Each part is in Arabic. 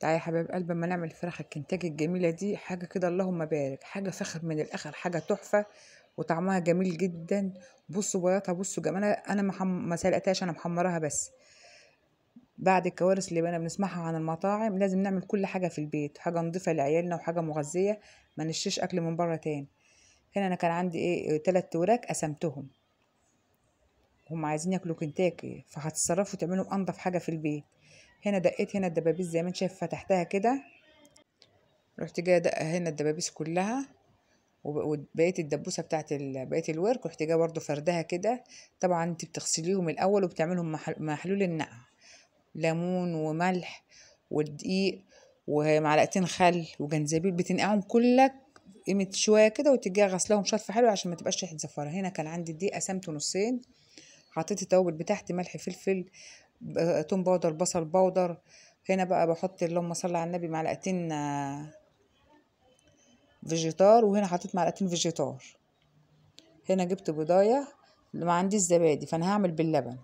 تعالى يا حبايب قلبي اما نعمل فراخ الكنتاكي الجميله دي حاجه كده اللهم بارك حاجه فخر من الاخر حاجه تحفه وطعمها جميل جدا بصوا بياضها بصوا جمالها انا محم... ما سلقتهاش انا محمراها بس بعد الكوارث اللي بقينا بنسمعها عن المطاعم لازم نعمل كل حاجه في البيت حاجه نضيفه لعيالنا وحاجه مغذيه ما نشيش اكل من بره تاني هنا انا كان عندي ايه تلات وراك قسمتهم هم عايزين ياكلوا كنتاكي فهتتصرفوا تعملوا انضف حاجه في البيت هنا دقيت هنا الدبابيس زي ما انت شايف فتحتها كده رحت جايه دقه هنا الدبابيس كلها وبقيت الدبوسه بتاعت بقيه الورك رحت جايه برضو فردها كده طبعا انت بتغسليهم الاول وبتعملهم محلول النقع ليمون وملح ودقيق ومعلقتين خل وجنزبيل بتنقعهم كلك قيمة شوية كده وتجي غسلهم شطف حلو عشان ما تبقاش ريحة زفارة هنا كان عندي الدقيق قسمته نصين حطيت التوابل بتاعتي ملح فلفل توم بودر بصل بودر هنا بقى بحط اللهم صل على النبي معلقتين آه، فيجيتار وهنا حطيت معلقتين فيجيتار هنا جبت بضايه اللي ما عنديش زبادي فانا هعمل باللبن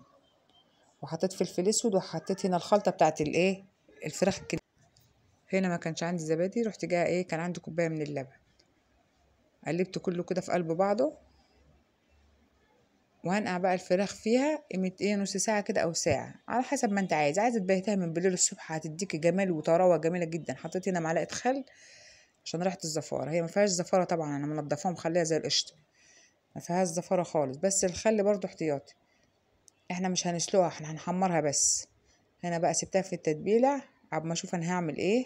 وحطيت فلفل اسود وحطيت هنا الخلطه بتاعت الايه الفراخ كده هنا ما كانش عندي زبادي رحت جايه ايه كان عندي كوبايه من اللبن قلبت كله كده في قلب بعضه وهنقع بقى الفراخ فيها قيمة إيه، نص ساعة كده أو ساعة على حسب ما أنت عايز عايزة تبيتها من بالليل الصبح هتديك جمال وطراوة جميلة جدا حطيت هنا معلقة خل عشان ريحة الزفارة هي مفيهاش زفارة طبعا أنا منضفاها ومخليها زي القشطة مفيهاش زفارة خالص بس الخل برضو احتياطي احنا مش هنسلقها احنا هنحمرها بس هنا بقى سبتها في التتبيلة عب ما اشوف انا هعمل ايه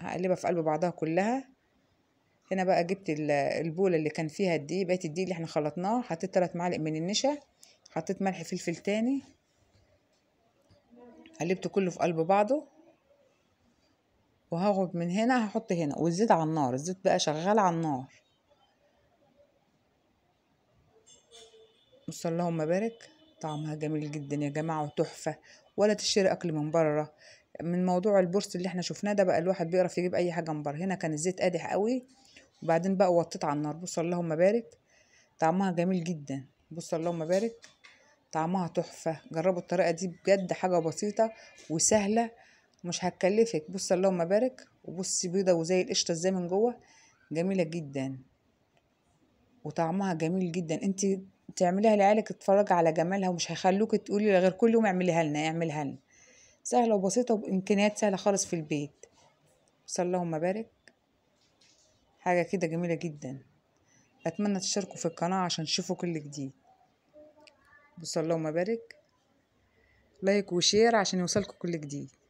هقلبها في قلب بعضها كلها هنا بقى جبت البولة اللي كان فيها الدقيق بقيت الدقيق اللي احنا خلطناه حطيت تلات معالق من النشا حطيت ملح فلفل تاني قلبته كله في قلب بعضه وهاخد من هنا هحط هنا والزيت على النار الزيت بقى شغال على النار بص اللهم بارك طعمها جميل جدا يا جماعة وتحفة ولا تشتري أكل من بره من موضوع البورس اللي احنا شفناه ده بقى الواحد بيعرف يجيب أي حاجة من بره هنا كان الزيت قادح قوي وبعدين بقى وطيت على النار بصوا اللهم بارك طعمها جميل جدا بصوا اللهم بارك طعمها تحفة جربوا الطريقة دي بجد حاجة بسيطة وسهلة مش هتكلفك بص اللهم بارك وبصي بيضة وزي القشطة ازاي من جوه جميلة جدا وطعمها جميل جدا انت تعمليها لعيالك اتفرجي على جمالها ومش هيخلوك تقولي غير كل يوم اعمليها لنا اعملها لنا سهلة وبسيطة وبإمكانيات سهلة خالص في البيت بص اللهم بارك حاجة كده جميلة جدا أتمنى تشتركوا في القناة عشان تشوفوا كل جديد بصوا اللهم بارك لايك وشير عشان يوصلكوا كل جديد